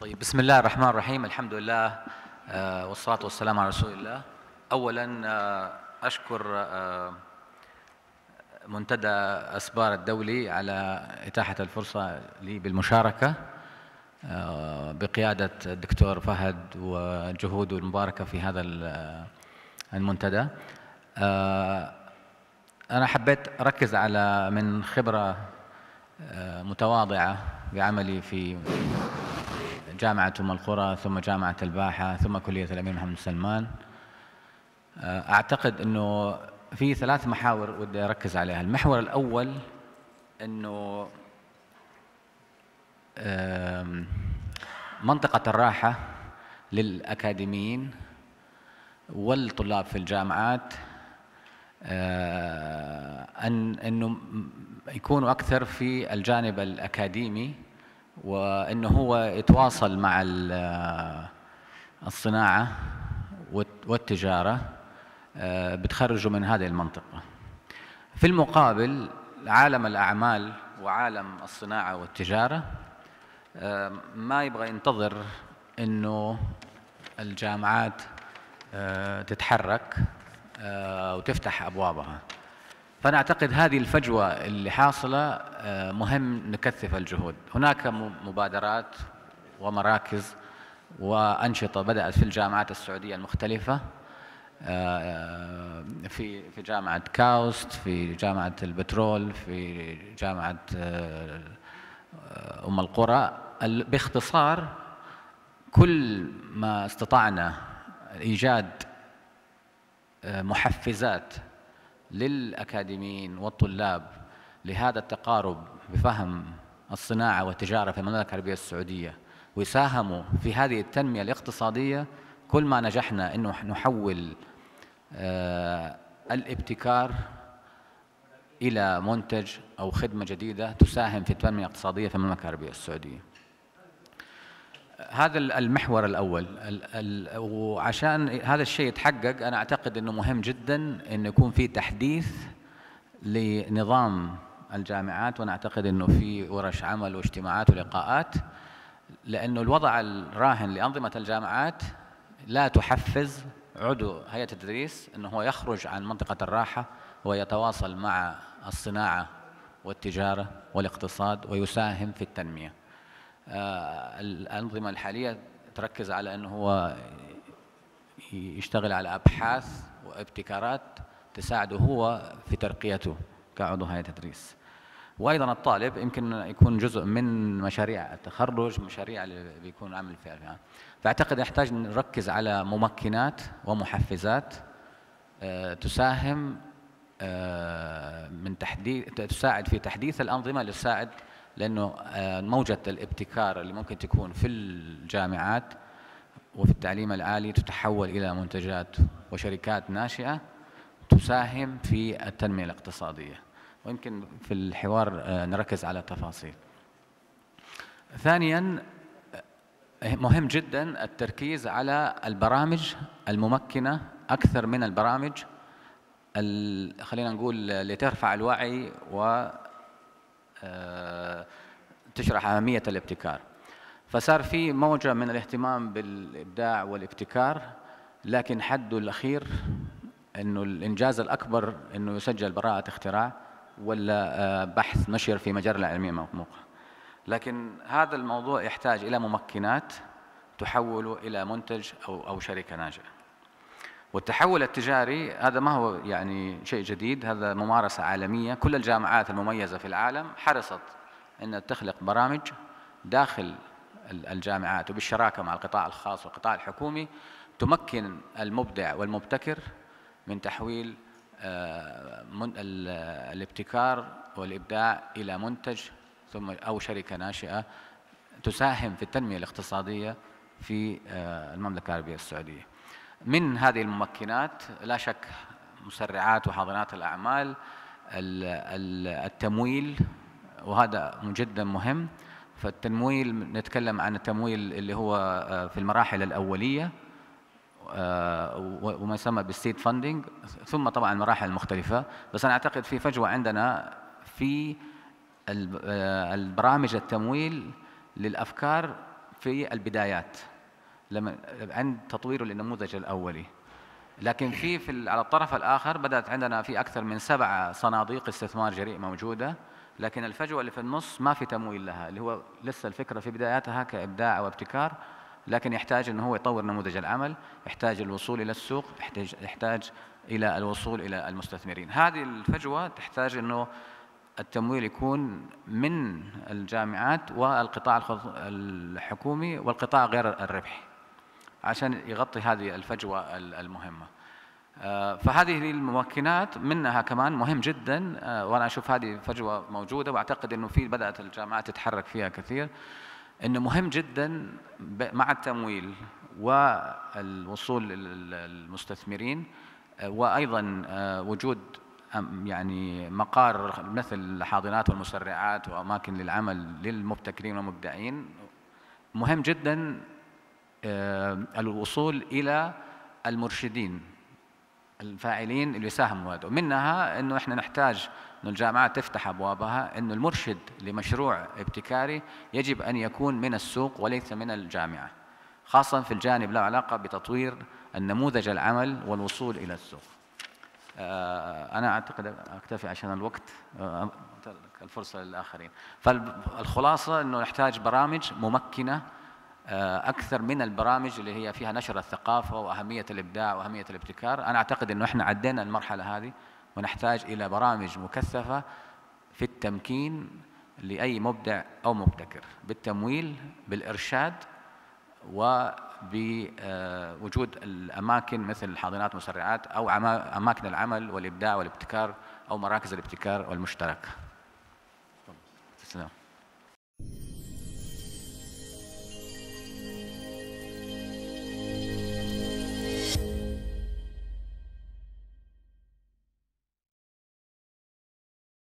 طيب بسم الله الرحمن الرحيم الحمد لله آه، والصلاة والسلام على رسول الله أولا آه، أشكر آه، منتدى أسبار الدولي على إتاحة الفرصة لي بالمشاركة بقيادة الدكتور فهد وجهوده المباركة في هذا المنتدى أنا حبيت أركز على من خبرة متواضعة بعملي في جامعة أم القرى ثم جامعة الباحة ثم كلية الأمير محمد سلمان آه، أعتقد أنه في ثلاث محاور ودي أركز عليها المحور الأول أنه منطقة الراحة للأكاديميين والطلاب في الجامعات آه، أن أنه يكونوا أكثر في الجانب الأكاديمي وانه هو يتواصل مع الصناعه والتجاره آه، بتخرجه من هذه المنطقه في المقابل عالم الاعمال وعالم الصناعه والتجاره آه، ما يبغى ينتظر انه الجامعات آه، تتحرك وتفتح ابوابها فأنا أعتقد هذه الفجوة اللي حاصلة آه، مهم نكثف الجهود هناك مبادرات ومراكز وأنشطة بدأت في الجامعات السعودية المختلفة آه، آه، في في جامعة كاوست في جامعة البترول في جامعة أم القرى باختصار كل ما استطعنا إيجاد محفزات للأكاديميين والطلاب لهذا التقارب بفهم الصناعة والتجارة في المملكة العربية السعودية ويساهموا في هذه التنمية الاقتصادية كل ما نجحنا أنه نحول آه، الابتكار إلى منتج أو خدمة جديدة تساهم في التنمية الاقتصادية في المملكة العربية السعودية هذا المحور الاول وعشان هذا الشيء يتحقق انا اعتقد انه مهم جدا انه يكون في تحديث لنظام الجامعات وانا اعتقد انه في ورش عمل واجتماعات ولقاءات لانه الوضع الراهن لانظمه الجامعات لا تحفز عضو هيئه التدريس انه هو يخرج عن منطقه الراحه ويتواصل مع الصناعه والتجاره والاقتصاد ويساهم في التنميه. آه، الأنظمة الحالية تركز على أنه هو يشتغل على أبحاث وابتكارات تساعده هو في ترقيته كعضو هيئة تدريس وايضا الطالب يمكن يكون جزء من مشاريع التخرج مشاريع اللي بيكون عمل فيها فاعتقد نحتاج نركز على ممكنات ومحفزات آه، تساهم آه، من تحديث تساعد في تحديث الانظمه لتساعد لأنه آه، موجة الابتكار اللي ممكن تكون في الجامعات وفي التعليم العالي تتحول إلى منتجات وشركات ناشئة تساهم في التنمية الاقتصادية ويمكن في الحوار آه، نركز على تفاصيل ثانيا آه، مهم جدا التركيز على البرامج الممكنة أكثر من البرامج خلينا نقول لترفع الوعي و آه، تشرح أهمية الابتكار فصار في موجة من الاهتمام بالإبداع والابتكار لكن حده الأخير أنه الإنجاز الأكبر أنه يسجل براءة اختراع ولا آه، بحث نشر في مجرة علمية مرموقة لكن هذا الموضوع يحتاج إلى ممكنات تحوله إلى منتج أو أو شركة ناجحة والتحول التجاري هذا ما هو يعني شيء جديد هذا ممارسة عالمية كل الجامعات المميزة في العالم حرصت أن تخلق برامج داخل الجامعات وبالشراكة مع القطاع الخاص والقطاع الحكومي تمكن المبدع والمبتكر من تحويل آه، الابتكار والإبداع إلى منتج ثم أو شركة ناشئة تساهم في التنمية الاقتصادية في آه، المملكة العربية السعودية من هذه الممكنات لا شك مسرعات وحاضنات الأعمال التمويل وهذا جدا مهم فالتمويل نتكلم عن التمويل اللي هو آه، في المراحل الأولية آه، وما يسمى بالسيد فاندنج ثم طبعا المراحل المختلفة بس أنا أعتقد في فجوة عندنا في آه، البرامج التمويل للأفكار في البدايات لما عند تطويره للنموذج الاولي لكن في في على الطرف الاخر بدات عندنا في اكثر من سبع صناديق استثمار جريء موجوده لكن الفجوه اللي في النص ما في تمويل لها اللي هو لسه الفكره في بداياتها كابداع وابتكار لكن يحتاج انه هو يطور نموذج العمل يحتاج الوصول الى السوق يحتاج يحتاج الى الوصول الى المستثمرين هذه الفجوه تحتاج انه التمويل يكون من الجامعات والقطاع الحكومي والقطاع غير الربحي عشان يغطي هذه الفجوة المهمة آه، فهذه الممكنات منها كمان مهم جدا آه، وانا اشوف هذه فجوه موجوده واعتقد انه في بدات الجامعات تتحرك فيها كثير انه مهم جدا مع التمويل والوصول للمستثمرين آه، وايضا وجود يعني مقار مثل الحاضنات والمسرعات واماكن للعمل للمبتكرين والمبدعين مهم جدا الوصول إلى المرشدين الفاعلين اللي يساهموا هذا منها انه احنا نحتاج أن الجامعات تفتح ابوابها انه المرشد لمشروع ابتكاري يجب ان يكون من السوق وليس من الجامعه خاصه في الجانب له علاقه بتطوير النموذج العمل والوصول الى السوق آه، انا اعتقد اكتفي عشان الوقت آه، الفرصه للاخرين فالخلاصه انه نحتاج برامج ممكنه آه، اكثر من البرامج اللي هي فيها نشر الثقافه واهميه الابداع واهميه الابتكار انا اعتقد انه احنا عدينا المرحله هذه ونحتاج الى برامج مكثفه في التمكين لاي مبدع او مبتكر بالتمويل بالارشاد وبوجود الاماكن مثل حاضنات مسرعات او اماكن العمل والابداع والابتكار او مراكز الابتكار والمشترك. تسلم.